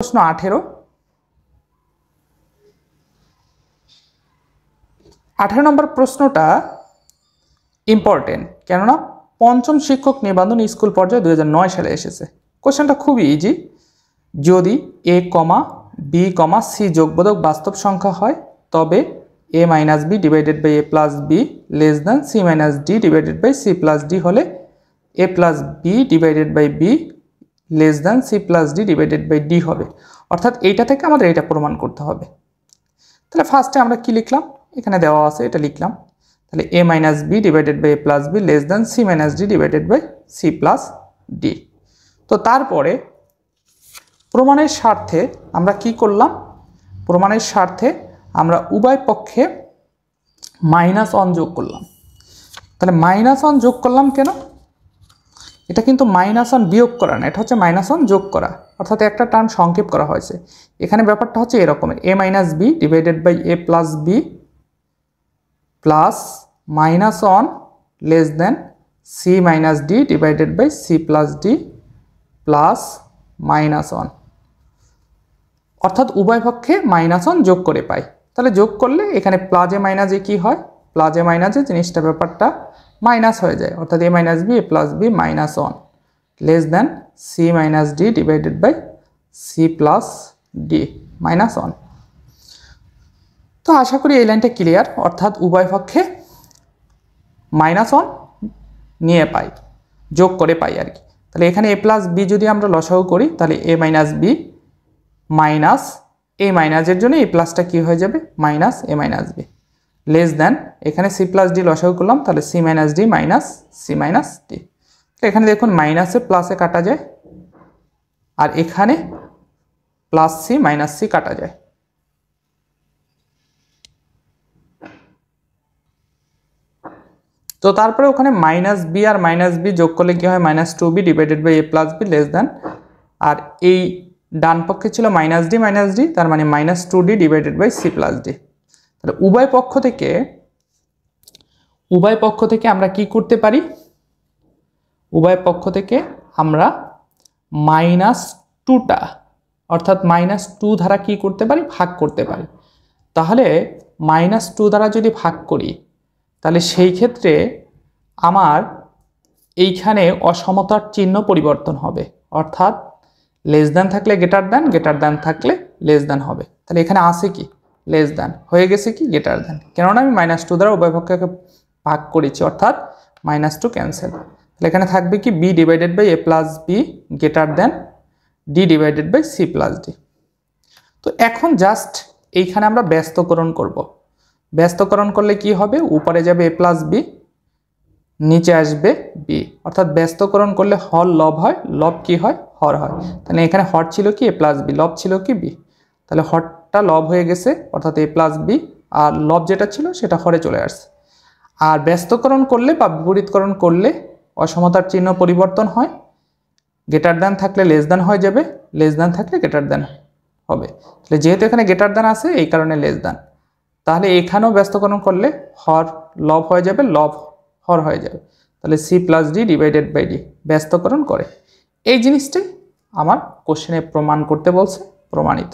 প্রশ্ন আঠেরো আঠেরো নম্বর প্রশ্নটা ইম্পর্টেন্ট কেননা পঞ্চম শিক্ষক নিবন্ধন স্কুল পর্যায়ে দু সালে এসেছে কোশ্চেনটা খুবই ইজি যদি এ কমা বি কমা সি যোগবোধক বাস্তব সংখ্যা হয় তবে A minus B divided by A plus B less than C minus D divided by C plus D হলে A plus B divided by B less than C plus D divided by D হবে অর্থাৎ এইটা থেকে আমাদের এটা প্রমাণ করতে হবে তাহলে ফার্স্টে আমরা কি লিখলাম এখানে দেওয়া আছে এটা লিখলাম তাহলে A minus B divided by A plus B less than C minus D divided by C plus D তো তারপরে প্রমাণের স্বার্থে আমরা কি করলাম প্রমাণের স্বার্থে আমরা উভয় পক্ষে মাইনাস অন যোগ করলাম তাহলে মাইনাস অন যোগ করলাম কেন এটা কিন্তু মাইনাস অন বিয়োগ করা না এটা হচ্ছে মাইনাস অন যোগ করা অর্থাৎ একটা টার্ম সংক্ষেপ করা হয়েছে এখানে ব্যাপারটা হচ্ছে এরকম A minus B divided by A plus B plus minus one less than C minus D divided by C plus D plus minus one অর্থাৎ উভয় পক্ষে মাইনাস অন যোগ করে পাই তাহলে যোগ করলে এখানে প্লাজে মাইনাজে কি হয় প্লাজে মাইনাজে জিনিসটা ব্যাপারটা মাইনাস হয়ে যায় অর্থাৎ A minus B A plus B minus one less than C minus D divided by C plus D minus one তো আশা করি এই লাইনটা ক্লিয়ার অর্থাৎ উভয় পক্ষে মাইনাস ওয়ান নিয়ে পাই যোগ করে পাই আর কি তাহলে এখানে এ প্লাস বি যদি আমরা লসাও করি তাহলে A minus B minus A মাইনাসের জন্য এই প্লাসটা কী হয়ে যাবে minus A minus B less than এখানে সি প্লাস ডি লসাগু করলাম তাহলে C minus D minus C minus D এখানে দেখুন মাইনাসে প্লাসে কাটা যায় আর এখানে প্লাস সি মাইনাস সি কাটা যায় তো তারপরে ওখানে মাইনাস বি আর মাইনাস বি যোগ করলে কী হয় minus two B divided by A plus B less than আর এই ডান পক্ষে ছিল মাইনাস ডি মাইনাস ডি তার মানে minus two D divided by C plus D তাহলে উভয় পক্ষ থেকে উভয় পক্ষ থেকে আমরা কি করতে পারি উভয় পক্ষ থেকে আমরা মাইনাস টুটা অর্থাৎ মাইনাস টু দ্বারা কি করতে পারি ভাগ করতে পারি তাহলে মাইনাস টু দ্বারা যদি ভাগ করি তাহলে সেই ক্ষেত্রে আমার এইখানে অসমতার চিহ্ন পরিবর্তন হবে অর্থাৎ লেস দ্যান থাকলে গেটার দ্যান গেটার দ্যান থাকলে লেস দ্যান হবে তাহলে এখানে আছে কি লেস দ্যান হয়ে গেছে কি গেটার দ্যান কেননা আমি মাইনাস টু দ্বারা উভয়পক্ষকে ভাগ করেছি অর্থাৎ মাইনাস টু ক্যান্সেল তাহলে এখানে থাকবে কি B divided by A plus B greater than D divided by C plus D তো এখন জাস্ট এইখানে আমরা ব্যস্তকরণ করব। ব্যস্তকরণ করলে কি হবে উপরে যাবে এ প্লাস বি নিচে আসবে বি অর্থাৎ ব্যস্তকরণ করলে হর লব হয় লব কি হয় হর হয় তাহলে এখানে হর ছিল কি এ প্লাস বি লব ছিল কি বি তাহলে হট টা লব হয়ে গেছে অর্থাৎ এ প্লাস বি আর লব যেটা ছিল সেটা হরে চলে আসছে আর ব্যস্তকরণ করলে বা বিপরীতকরণ করলে অসমতার চিহ্ন পরিবর্তন হয় গেটার দ্যান থাকলে লেস দ্যান হয়ে যাবে লেস দ্যান থাকলে গেটার দ্যান হবে তাহলে যেহেতু এখানে গেটার দ্যান আছে এই কারণে লেস দ্যান তাহলে এখানেও ব্যস্তকরণ করলে হর লব হয়ে যাবে লব হর হয়ে যাবে তাহলে C plus D divided by D ব্যস্তকরণ করে এই জিনিসটাই আমার কোশ্চেনে প্রমাণ করতে বলছে প্রমাণিত